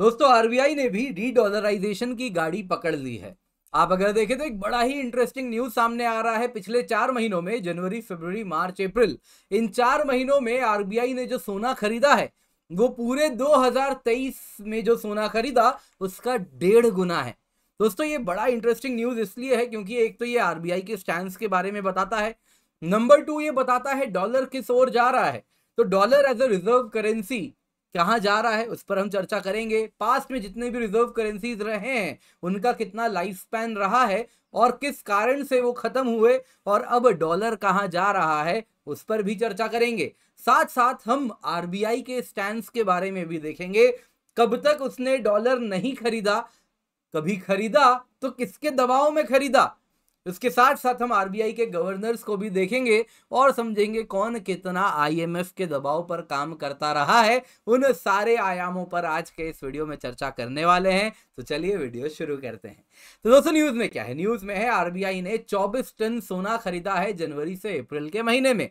दोस्तों आरबीआई ने भी डी की गाड़ी पकड़ ली है आप अगर देखें तो एक बड़ा ही इंटरेस्टिंग न्यूज सामने आ रहा है पिछले चार महीनों में जनवरी फरवरी मार्च अप्रैल इन चार महीनों में आरबीआई ने जो सोना खरीदा है वो पूरे 2023 में जो सोना खरीदा उसका डेढ़ गुना है दोस्तों ये बड़ा इंटरेस्टिंग न्यूज इसलिए है क्योंकि एक तो ये आरबीआई के स्टैंड के बारे में बताता है नंबर टू ये बताता है डॉलर किस ओर जा रहा है तो dollar as a reserve currency कहाँ जा रहा है उस पर हम चर्चा करेंगे पास्ट में जितने भी रिजर्व करेंसीज रहे हैं उनका कितना लाइफ स्पैन रहा है और किस कारण से वो खत्म हुए और अब डॉलर कहाँ जा रहा है उस पर भी चर्चा करेंगे साथ साथ हम आरबीआई के स्टैंड के बारे में भी देखेंगे कब तक उसने डॉलर नहीं खरीदा कभी खरीदा तो किसके दबाव में खरीदा इसके साथ साथ हम आरबीआई के गवर्नर्स को भी देखेंगे और समझेंगे कौन कितना आईएमएफ के दबाव पर काम करता रहा है उन सारे आयामों पर आज के इस वीडियो में चर्चा करने वाले हैं तो चलिए वीडियो शुरू करते हैं तो दोस्तों न्यूज में क्या है न्यूज में है आरबीआई ने 24 टन सोना खरीदा है जनवरी से अप्रैल के महीने में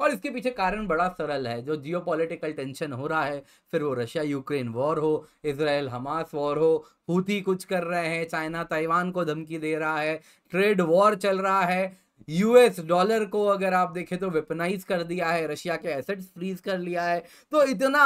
और इसके पीछे कारण बड़ा सरल है जो जियो टेंशन हो रहा है फिर वो रशिया यूक्रेन वॉर हो इसराइल हमास वॉर हो हूती कुछ कर रहे हैं चाइना ताइवान को धमकी दे रहा है ट्रेड वॉर चल रहा है यूएस डॉलर को अगर आप देखें तो वेपनाइज कर दिया है रशिया के एसेट्स फ्रीज कर लिया है तो इतना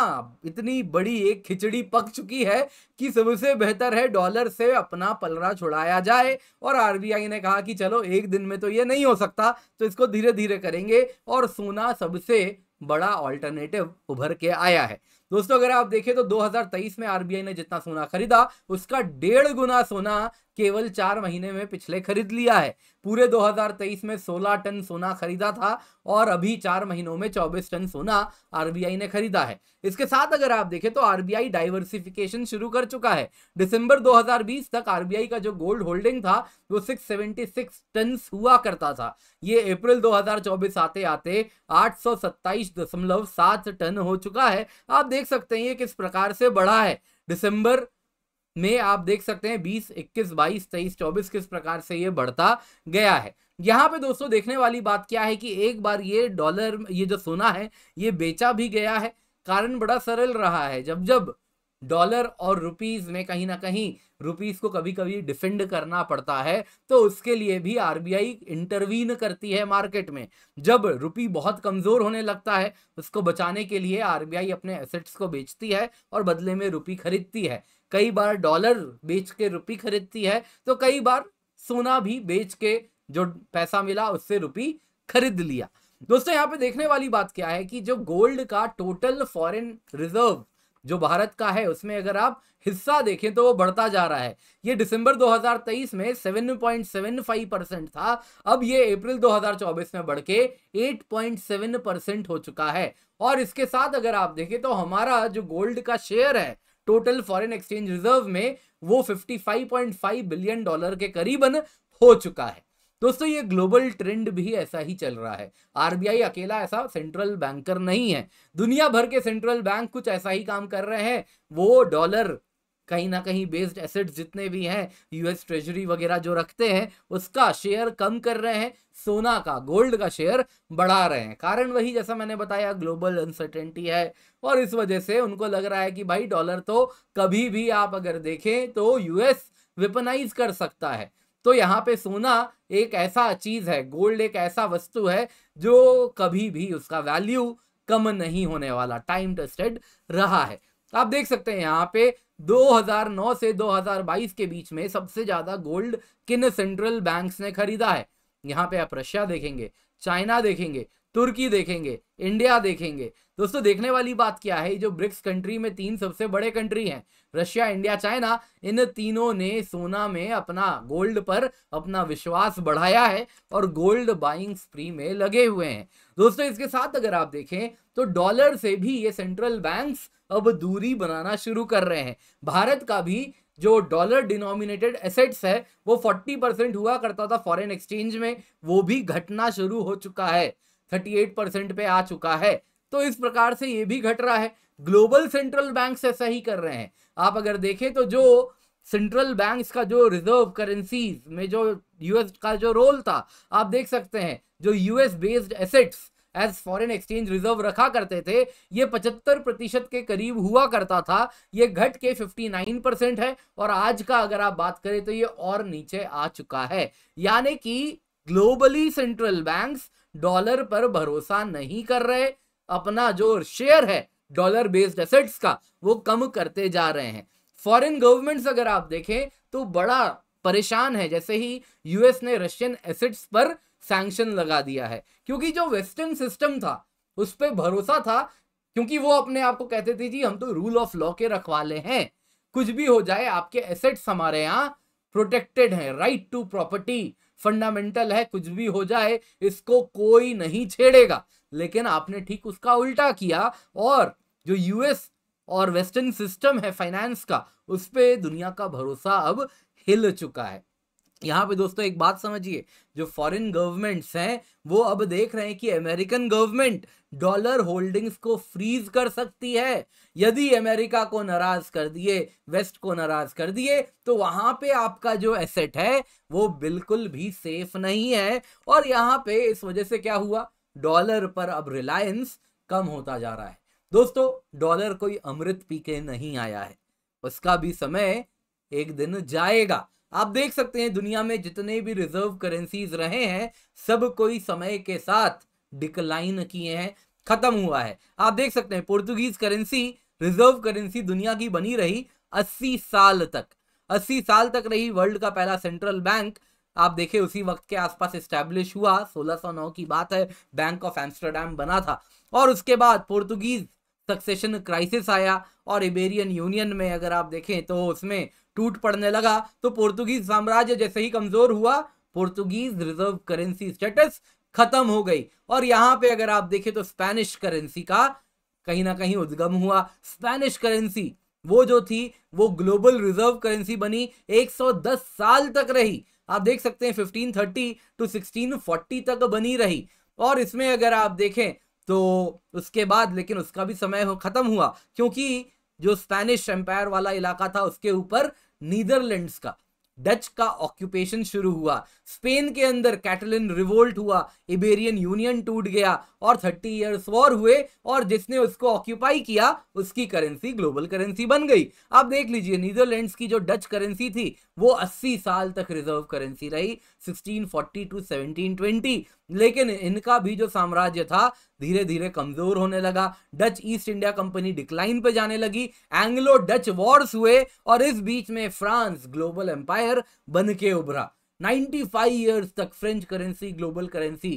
इतनी बड़ी एक खिचड़ी पक चुकी है कि सबसे बेहतर है डॉलर से अपना पलरा छुड़ाया जाए और आरबीआई ने कहा कि चलो एक दिन में तो ये नहीं हो सकता तो इसको धीरे धीरे करेंगे और सोना सबसे बड़ा ऑल्टरनेटिव उभर के आया है दोस्तों अगर आप देखें तो 2023 में आरबीआई ने जितना सोना खरीदा उसका डेढ़ गुना सोना केवल चार महीने में पिछले खरीद लिया है पूरे 2023 में 16 टन सोना खरीदा था और अभी चार महीनों में 24 टन सोना आरबीआई ने खरीदा है इसके साथ अगर आप देखें तो आरबीआई डाइवर्सिफिकेशन शुरू कर चुका है दिसंबर 2020 तक आरबीआई का जो गोल्ड होल्डिंग था वो 676 टन हुआ करता था ये अप्रैल 2024 आते आते आठ टन हो चुका है आप देख सकते हैं ये किस प्रकार से बढ़ा है दिसंबर में आप देख सकते हैं बीस इक्कीस बाईस तेईस चौबीस किस प्रकार से ये बढ़ता गया है यहाँ पे दोस्तों देखने वाली बात क्या है कि एक बार ये डॉलर ये जो सोना है ये बेचा भी गया है कारण बड़ा सरल रहा है जब जब डॉलर और रुपीज़ में कहीं ना कहीं रुपीज़ को कभी कभी डिफेंड करना पड़ता है तो उसके लिए भी आरबीआई इंटरवीन करती है मार्केट में जब रुपी बहुत कमज़ोर होने लगता है उसको बचाने के लिए आरबीआई अपने एसेट्स को बेचती है और बदले में रुपी खरीदती है कई बार डॉलर बेच के रुपी खरीदती है तो कई बार सोना भी बेच के जो पैसा मिला उससे रुपी खरीद लिया दोस्तों यहाँ पे देखने वाली बात क्या है कि जो गोल्ड का टोटल फॉरेन रिजर्व जो भारत का है उसमें अगर आप हिस्सा देखें तो वो बढ़ता जा रहा है ये दिसंबर 2023 में 7.75 परसेंट था अब ये अप्रैल 2024 में बढ़ के 8.7 परसेंट हो चुका है और इसके साथ अगर आप देखें तो हमारा जो गोल्ड का शेयर है टोटल फॉरेन एक्सचेंज रिजर्व में वो 55.5 बिलियन डॉलर के करीबन हो चुका है दोस्तों ये ग्लोबल ट्रेंड भी ऐसा ही चल रहा है आरबीआई अकेला ऐसा सेंट्रल बैंकर नहीं है दुनिया भर के सेंट्रल बैंक कुछ ऐसा ही काम कर रहे हैं वो डॉलर कहीं ना कहीं बेस्ड एसेट्स जितने भी हैं यूएस ट्रेजरी वगैरह जो रखते हैं उसका शेयर कम कर रहे हैं सोना का गोल्ड का शेयर बढ़ा रहे हैं कारण वही जैसा मैंने बताया ग्लोबल अनसर्टेंटी है और इस वजह से उनको लग रहा है कि भाई डॉलर तो कभी भी आप अगर देखें तो यूएस वेपनाइज कर सकता है तो यहाँ पे सोना एक ऐसा चीज़ है गोल्ड एक ऐसा वस्तु है जो कभी भी उसका वैल्यू कम नहीं होने वाला टाइम टेस्टेड रहा है आप देख सकते हैं यहाँ पे 2009 से 2022 के बीच में सबसे ज़्यादा गोल्ड किन सेंट्रल बैंक्स ने खरीदा है यहाँ पे आप रशिया देखेंगे चाइना देखेंगे तुर्की देखेंगे इंडिया देखेंगे दोस्तों देखने वाली बात क्या है जो ब्रिक्स कंट्री में तीन सबसे बड़े कंट्री हैं रशिया इंडिया चाइना इन तीनों ने सोना में अपना गोल्ड पर अपना विश्वास बढ़ाया है और गोल्ड बाइंग स्प्री में लगे हुए हैं दोस्तों इसके साथ अगर आप देखें तो डॉलर से भी ये सेंट्रल बैंक्स अब दूरी बनाना शुरू कर रहे हैं भारत का भी जो डॉलर डिनोमिनेटेड एसेट्स है वो 40 परसेंट हुआ करता था फॉरेन एक्सचेंज में वो भी घटना शुरू हो चुका है 38 परसेंट पे आ चुका है तो इस प्रकार से ये भी घट रहा है ग्लोबल सेंट्रल बैंक ऐसा ही कर रहे हैं आप अगर देखें तो जो सेंट्रल बैंक्स का जो रिजर्व करेंसीज में जो यूएस का जो रोल था आप देख सकते हैं जो US based assets as foreign exchange reserve रखा करते थे ये 75 प्रतिशत के करीब हुआ करता था ये घट के 59 परसेंट है और आज का अगर आप बात करें तो ये और नीचे आ चुका है यानी कि ग्लोबली सेंट्रल बैंक्स डॉलर पर भरोसा नहीं कर रहे अपना जो शेयर है डॉलर बेस्ड एसेट्स का वो कम करते जा रहे हैं फॉरेन गवर्नमेंट्स अगर आप देखें तो बड़ा परेशान है जैसे ही यूएस ने रशियन एसेट्स पर सैंक्शन लगा दिया है क्योंकि जो वेस्टर्न सिस्टम था उस पर भरोसा था क्योंकि वो अपने आप को कहते थे जी हम तो रूल ऑफ लॉ के रखवाले हैं कुछ भी हो जाए आपके एसेट्स हमारे यहाँ प्रोटेक्टेड हैं राइट टू प्रॉपर्टी फंडामेंटल है कुछ भी हो जाए इसको कोई नहीं छेड़ेगा लेकिन आपने ठीक उसका उल्टा किया और जो यूएस और वेस्टर्न सिस्टम है फाइनेंस का उस पर दुनिया का भरोसा अब हिल चुका है यहाँ पे दोस्तों एक बात समझिए जो फॉरेन गवर्नमेंट्स हैं वो अब देख रहे हैं कि अमेरिकन गवर्नमेंट डॉलर होल्डिंग्स को फ्रीज कर सकती है यदि अमेरिका को नाराज कर दिए वेस्ट को नाराज कर दिए तो वहां पे आपका जो एसेट है वो बिल्कुल भी सेफ नहीं है और यहाँ पे इस वजह से क्या हुआ डॉलर पर अब रिलायंस कम होता जा रहा है दोस्तों डॉलर कोई अमृत पी के नहीं आया है उसका भी समय एक दिन जाएगा आप देख सकते हैं दुनिया में जितने भी रिजर्व करेंसीज रहे हैं सब कोई समय के साथ डिक्लाइन किए हैं खत्म हुआ है आप देख सकते हैं पोर्तुगीज करेंसी रिजर्व करेंसी दुनिया की बनी रही अस्सी साल तक अस्सी साल तक रही वर्ल्ड का पहला सेंट्रल बैंक आप देखें उसी वक्त के आसपास एस्टेब्लिश हुआ 1609 की बात है बैंक ऑफ एम्स्टरडेम बना था और उसके बाद पोर्तुगीज सक्सेशन क्राइसिस आया और इबेरियन यूनियन में अगर आप देखें तो उसमें टूट पड़ने लगा तो पोर्तुगीज साम्राज्य जैसे ही कमजोर हुआ पोर्तुगीज रिजर्व करेंसी स्टेटस खत्म हो गई और यहां पे अगर आप देखें तो स्पेनिश करेंसी का कहीं ना कहीं उद्गम हुआ स्पेनिश करेंसी वो जो थी वो ग्लोबल रिजर्व करेंसी बनी 110 साल तक रही आप देख सकते हैं 1530 टू सिक्सटीन तक बनी रही और इसमें अगर आप देखें तो उसके बाद लेकिन उसका भी समय ख़त्म हुआ क्योंकि जो स्पेनिश एम्पायर वाला इलाका था उसके ऊपर नीदरलैंड्स का डच का ऑक्यूपेशन शुरू हुआ स्पेन के अंदर कैटलिन रिवोल्ट हुआ इबेरियन यूनियन टूट गया और थर्टी ईयर्स वॉर हुए और जिसने उसको ऑक्यूपाई किया उसकी करेंसी ग्लोबल करेंसी बन गई आप देख लीजिए नीदरलैंड्स की जो डच करेंसी थी वो 80 साल तक रिजर्व करेंसी रही 1640 टू 1720 लेकिन इनका भी जो साम्राज्य था धीरे धीरे कमजोर होने लगा Dutch East India company decline पे जाने लगी एंग्लो डच वॉर्स हुए और इस बीच में फ्रांस ग्लोबल एम्पायर बन के उभरा 95 इयर्स तक फ्रेंच करेंसी ग्लोबल करेंसी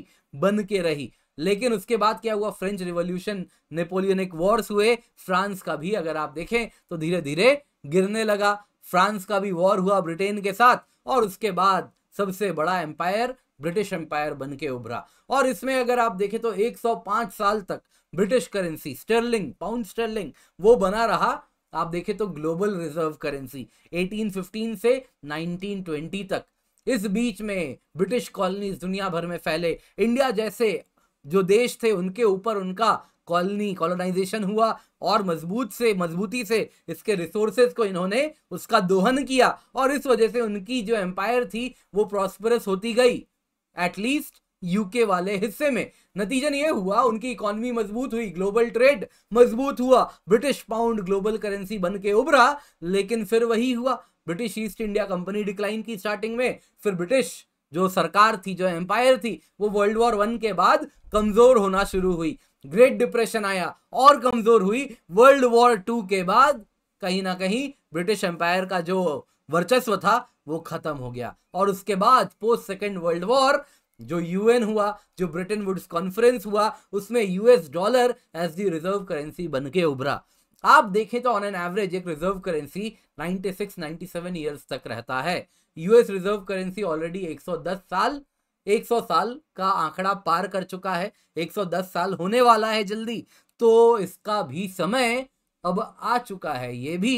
बन के रही लेकिन उसके बाद क्या हुआ फ्रेंच रिवोल्यूशन नेपोलियनिक वॉर्स हुए फ्रांस का भी अगर आप देखें तो धीरे धीरे गिरने लगा फ्रांस का भी वॉर हुआ ब्रिटेन के साथ और उसके बाद सबसे बड़ा एम्पायर ब्रिटिश एम्पायर बन के उभरा और इसमें अगर आप देखें तो 105 साल तक British currency sterling pound sterling वो बना रहा आप देखें तो ग्लोबल रिजर्व करेंसी 1815 से 1920 तक इस बीच में ब्रिटिश कॉलोनीज दुनिया भर में फैले इंडिया जैसे जो देश थे उनके ऊपर उनका कॉलोनी कॉलोनाइजेशन हुआ और मजबूत से मजबूती से इसके रिसोर्सेज को इन्होंने उसका दोहन किया और इस वजह से उनकी जो एम्पायर थी वो प्रॉस्परस होती गई एटलीस्ट यूके वाले हिस्से में नतीजन ये हुआ उनकी इकोनॉमी मजबूत हुई ग्लोबल ट्रेड मजबूत हुआ ब्रिटिश पाउंड ग्लोबल करेंसी बन के उभरा लेकिन फिर वही हुआ British East India company decline की स्टार्टिंग में फिर ब्रिटिश जो सरकार थी जो एम्पायर थी वो वर्ल्ड वॉर वन के बाद कमजोर होना शुरू हुई ग्रेट डिप्रेशन आया और कमजोर हुई वर्ल्ड वॉर टू के बाद कहीं ना कहीं ब्रिटिश एम्पायर का जो वर्चस्व था वो खत्म हो गया और उसके बाद पोस्ट सेकेंड वर्ल्ड वॉर जो यूएन हुआ जो ब्रिटेन वुड्स कॉन्फ्रेंस हुआ उसमें US dollar as the reserve currency बन के उभरा आप देखें तो ऑन एन एवरेज एक रिजर्व करेंसी 96 97 इयर्स तक रहता है यूएस रिजर्व करेंसी ऑलरेडी 110 साल 100 साल का आंकड़ा पार कर चुका है 110 साल होने वाला है जल्दी तो इसका भी समय अब आ चुका है ये भी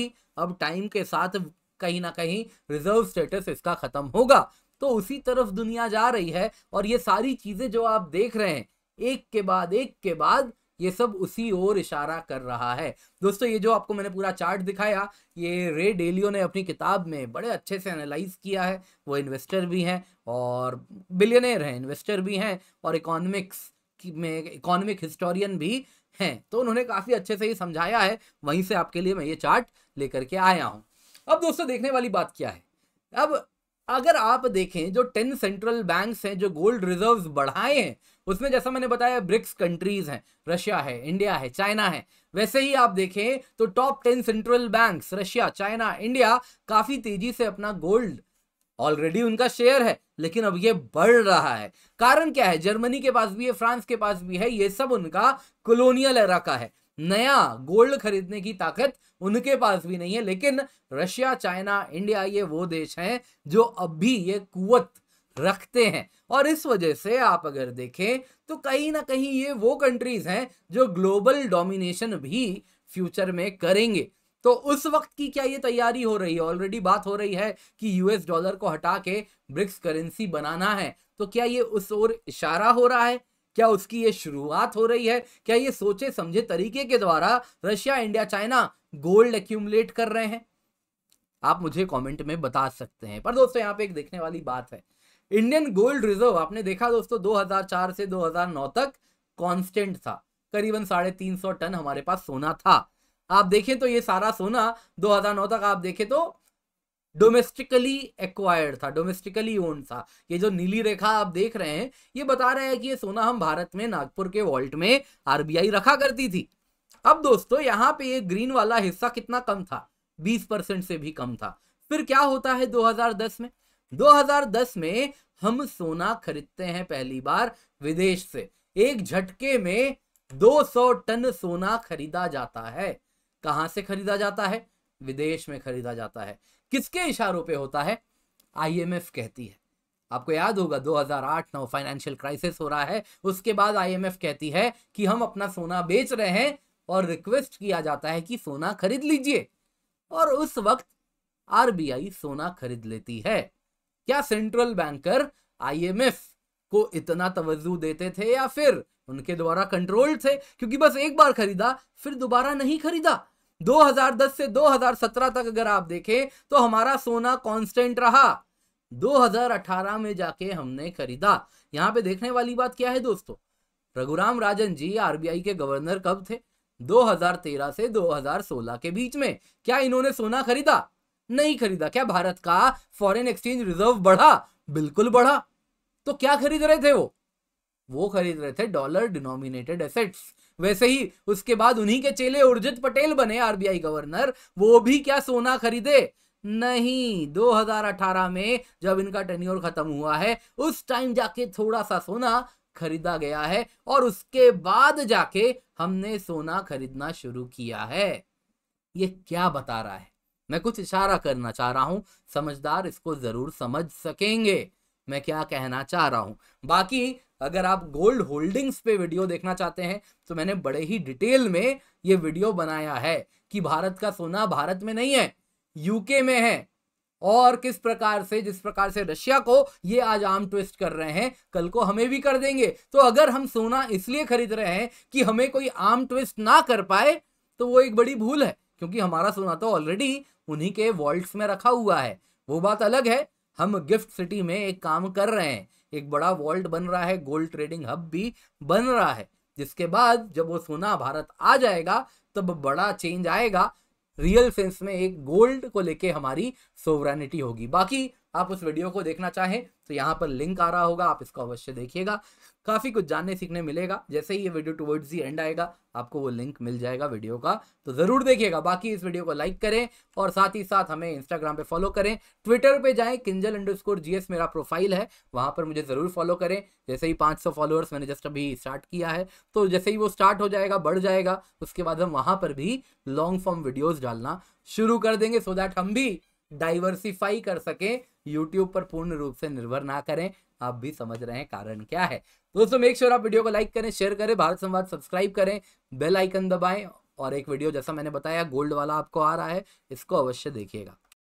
अब टाइम के साथ कहीं ना कहीं रिजर्व स्टेटस इसका खत्म होगा तो उसी तरफ दुनिया जा रही है और ये सारी चीज़ें जो आप देख रहे हैं एक के बाद एक के बाद ये सब उसी ओर इशारा कर रहा है दोस्तों ये जो आपको मैंने पूरा चार्ट दिखाया ये रे डेलियो ने अपनी किताब में बड़े अच्छे से एनालाइज किया है वो इन्वेस्टर भी हैं और बिलियनर हैं इन्वेस्टर भी हैं और इकोनॉमिक्स में इकोनॉमिक हिस्टोरियन भी हैं तो उन्होंने काफ़ी अच्छे से ही समझाया है वहीं से आपके लिए मैं ये चार्ट लेकर के आया हूँ अब दोस्तों देखने वाली बात क्या है अब अगर आप देखें जो टेन सेंट्रल बैंक्स हैं जो गोल्ड रिजर्व्स बढ़ाए हैं उसमें जैसा मैंने बताया ब्रिक्स कंट्रीज हैं रशिया है इंडिया है चाइना है वैसे ही आप देखें तो top ten central banks Russia China India काफ़ी तेजी से अपना गोल्ड ऑलरेडी उनका शेयर है लेकिन अब ये बढ़ रहा है कारण क्या है जर्मनी के पास भी है फ्रांस के पास भी है ये सब उनका कॉलोनियल एरा का है नया गोल्ड खरीदने की ताकत उनके पास भी नहीं है लेकिन रशिया चाइना इंडिया ये वो देश हैं जो अब भी ये कुवत रखते हैं और इस वजह से आप अगर देखें तो कहीं ना कहीं ये वो कंट्रीज हैं जो ग्लोबल डोमिनेशन भी फ्यूचर में करेंगे तो उस वक्त की क्या ये तैयारी हो रही है ऑलरेडी बात हो रही है कि यूएस डॉलर को हटा के ब्रिक्स करेंसी बनाना है तो क्या ये उस ओर इशारा हो रहा है क्या उसकी ये शुरुआत हो रही है क्या ये सोचे समझे तरीके के द्वारा Russia India China gold accumulate कर रहे हैं आप मुझे कमेंट में बता सकते हैं पर दोस्तों यहाँ पे एक देखने वाली बात है इंडियन गोल्ड रिजर्व आपने देखा दोस्तों 2004 से 2009 तक कांस्टेंट था करीबन साढ़े तीन सौ टन हमारे पास सोना था आप देखें तो ये सारा सोना 2009 तक आप देखें तो डोमेस्टिकली एक्वायर्ड था डोमेस्टिकली ओन्ड था ये जो नीली रेखा आप देख रहे हैं ये बता रहा है कि ये सोना हम भारत में नागपुर के वॉल्ट में आरबीआई रखा करती थी अब दोस्तों यहाँ पे ये ग्रीन वाला हिस्सा कितना कम था 20 परसेंट से भी कम था फिर क्या होता है 2010 में 2010 में हम सोना खरीदते हैं पहली बार विदेश से एक झटके में 200 टन सोना खरीदा जाता है कहां से खरीदा जाता है विदेश में खरीदा जाता है किसके इशारों पे होता है आईएमएफ कहती है आपको याद होगा 2008 नौ फाइनेंशियल क्राइसिस हो रहा है उसके बाद आईएमएफ कहती है कि हम अपना सोना बेच रहे हैं और रिक्वेस्ट किया जाता है कि सोना खरीद लीजिए और उस वक्त आरबीआई सोना खरीद लेती है क्या सेंट्रल बैंकर आईएमएफ को इतना तवज्जो देते थे या फिर उनके द्वारा कंट्रोल थे क्योंकि बस एक बार खरीदा फिर दोबारा नहीं खरीदा 2010 से 2017 तक अगर आप देखें तो हमारा सोना कांस्टेंट रहा 2018 में जाके हमने खरीदा यहाँ पे देखने वाली बात क्या है दोस्तों रघुराम राजन जी आरबीआई के गवर्नर कब थे 2013 से 2016 के बीच में क्या इन्होंने सोना खरीदा नहीं खरीदा क्या भारत का फॉरेन एक्सचेंज रिजर्व बढ़ा बिल्कुल बढ़ा तो क्या खरीद रहे थे वो वो खरीद रहे थे डॉलर डिनोमिनेटेड एसेट्स वैसे ही उसके बाद उन्हीं के चेले उर्जित पटेल बने आरबीआई गवर्नर वो भी क्या सोना खरीदे नहीं 2018 में जब इनका टेन्योर खत्म हुआ है उस टाइम जाके थोड़ा सा सोना खरीदा गया है और उसके बाद जाके हमने सोना खरीदना शुरू किया है ये क्या बता रहा है मैं कुछ इशारा करना चाह रहा हूं समझदार इसको जरूर समझ सकेंगे मैं क्या कहना चाह रहा हूं बाकी अगर आप गोल्ड होल्डिंग्स पे वीडियो देखना चाहते हैं तो मैंने बड़े ही डिटेल में ये वीडियो बनाया है कि भारत का सोना भारत में नहीं है यूके में है और किस प्रकार से जिस प्रकार से रशिया को ये आज आम ट्विस्ट कर रहे हैं कल को हमें भी कर देंगे तो अगर हम सोना इसलिए खरीद रहे हैं कि हमें कोई आम ट्विस्ट ना कर पाए तो वो एक बड़ी भूल है क्योंकि हमारा सोना तो ऑलरेडी उन्हीं के वॉल्ट्स में रखा हुआ है वो बात अलग है हम गिफ्ट सिटी में एक काम कर रहे हैं एक बड़ा वॉल्ट बन रहा है गोल्ड ट्रेडिंग हब भी बन रहा है जिसके बाद जब वो सोना भारत आ जाएगा तब बड़ा चेंज आएगा रियल सेंस में एक गोल्ड को लेके हमारी सोवरेनिटी होगी बाकी आप उस वीडियो को देखना चाहें तो यहाँ पर लिंक आ रहा होगा आप इसको अवश्य देखिएगा काफ़ी कुछ जानने सीखने मिलेगा जैसे ही ये वीडियो टुवर्ड्स दी एंड आएगा आपको वो लिंक मिल जाएगा वीडियो का तो ज़रूर देखिएगा बाकी इस वीडियो को लाइक करें और साथ ही साथ हमें इंस्टाग्राम पे फॉलो करें ट्विटर पे जाएं किंजल अंडर मेरा प्रोफाइल है वहाँ पर मुझे ज़रूर फॉलो करें जैसे ही 500 फॉलोअर्स मैंने जस्ट अभी स्टार्ट किया है तो जैसे ही वो स्टार्ट हो जाएगा बढ़ जाएगा उसके बाद हम वहाँ पर भी लॉन्ग फॉर्म वीडियोज़ डालना शुरू कर देंगे सो दैट हम भी डाइवर्सिफाई कर सकें यूट्यूब पर पूर्ण रूप से निर्भर ना करें आप भी समझ रहे हैं कारण क्या है दोस्तों मेक श्योर आप वीडियो को लाइक करें शेयर करें भारत संवाद सब्सक्राइब करें बेल आइकन दबाएं और एक वीडियो जैसा मैंने बताया गोल्ड वाला आपको आ रहा है इसको अवश्य देखिएगा